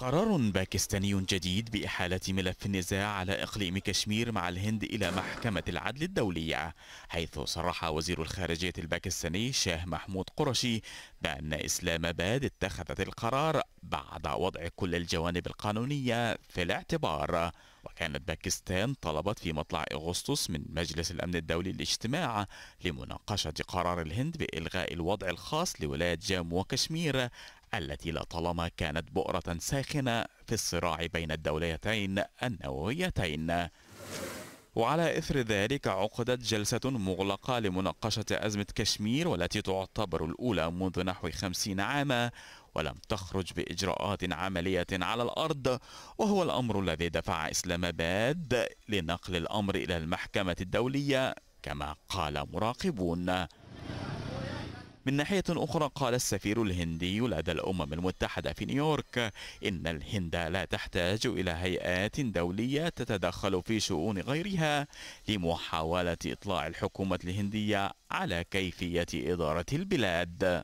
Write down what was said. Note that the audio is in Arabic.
قرار باكستاني جديد بإحالة ملف النزاع على إقليم كشمير مع الهند إلى محكمة العدل الدولية حيث صرح وزير الخارجية الباكستاني شاه محمود قرشي بأن إسلام آباد اتخذت القرار بعد وضع كل الجوانب القانونية في الاعتبار وكانت باكستان طلبت في مطلع أغسطس من مجلس الأمن الدولي الاجتماع لمناقشة قرار الهند بإلغاء الوضع الخاص لولاية جامو وكشمير التي لطالما كانت بؤرة ساخنة في الصراع بين الدولتين النوويتين وعلى إثر ذلك عقدت جلسة مغلقة لمناقشة أزمة كشمير والتي تعتبر الأولى منذ نحو خمسين عاما ولم تخرج بإجراءات عملية على الأرض وهو الأمر الذي دفع إسلام آباد لنقل الأمر إلى المحكمة الدولية كما قال مراقبون من ناحية أخرى قال السفير الهندي لدى الأمم المتحدة في نيويورك إن الهند لا تحتاج إلى هيئات دولية تتدخل في شؤون غيرها لمحاولة إطلاع الحكومة الهندية على كيفية إدارة البلاد